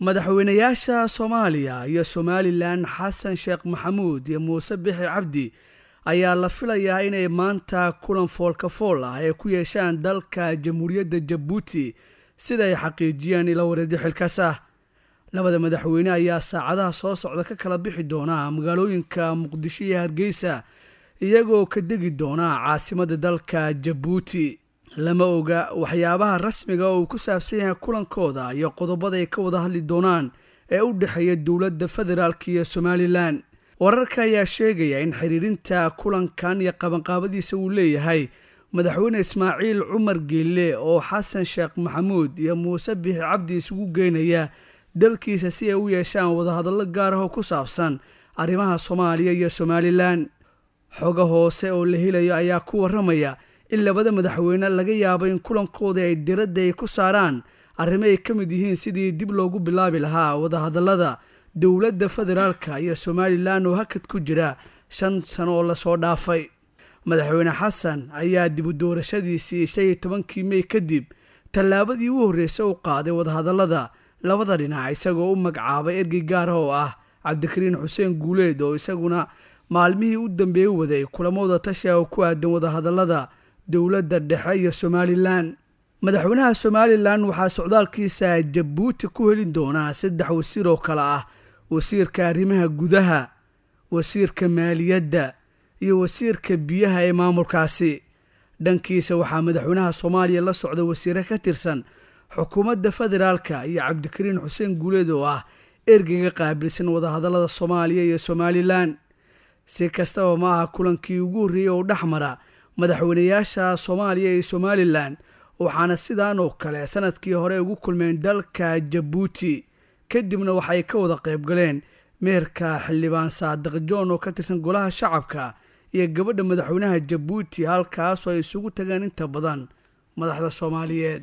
madaxweynayaasha soomaaliya iyo somalilan xasan sheekh maxamuud iyo muuse bixi cabdi ayaa la filayaa inay maanta kulan foolka fool ah ay ku yeeshaan dalka jamhuuriyadda jabuuti sida ay xaqiijiyeen ila wareedyo xilkaas ah labada madaxweyne ayaa saacadaha soo socda ka kala bixi doonaa magaalooyinka muqdisho iyo hargeysa iyagoo ka degi doonaa caasimadda dalka jabuuti lama oga waxyaabaha rasmiga uu ah ku saabsan yahay kulankooda iyo qodobada ay ka wada hadli doonaan ee u dhexeeya dowladda federaalka iyo somalilan wararka ayaa sheegaya in xiriirinta kulankan iyo qabanqaabadiisa uu leeyahay madaxweyne ismaaciil cumar geelle oo xasan sheekh maxamuud iyo muuse bixi cabdi isugu geynaya dalkiisa si ay u yeeshaan wadahadallo gaar ah oo ku saabsan arrimaha soomaaliya iyo somalilan xoga hoose oo la helayo ayaa ku warramaya in labada madaxweyne laga yaabo in kulankooda ay diradda ay ku saaraan arrimo ay ka mid yihiin sidii dib loogu bilaabi lahaa wadahadallada dowladda federaalka iyo somalilan oo hakad ku jira shan sano oo lasoo dhaafay madaxweyne xasan ayaa dibu doorashadiisii shan iyo tobankii mey kadib tallaabadii u horreysay u qaaday wadahadallada labada dhinac isagoo u magacaabay ergey gaara oo ah cabdikariin xuseen guuleed oo isaguna maalmihii u dambeeyey waday kulamooda tasha oo ku aadan wadahadallada dowladda dhexe iyo somalilan madaxweynaha somalilan waxaa socdaalkiisa jabuuti ku helin doonaa saddex wasiir oo kale ah wasiirka arrimaha gudaha wasiirka maaliyadda iyo wasiirka biyaha ee maamulkaasi dhankiisa waxaa madaxweynaha soomaaliya la socda wasiire ka tirsan xukuumadda federaalka iyo cabdikariin xuseen guuleed oo ah ergeyga qaabilsan wadahadallada soomaaliya iyo somalilan si kastaba ma aha kulankii ugu horreeyey oo dhex mara madaxweynayaasha soomaaliya iyo somalilan waxaana sidaan oo kale sanadkii hore ugu kulmeen dalka jabuuti kadibna waxay ka wada qaybgaleen meherka xildhibaan saadiq joon oo ka tirsan golaha shacabka iyo gabadha madaxweynaha jabuuti halkaasoo ay isugu tageen inta badan madaxda soomaaliyeed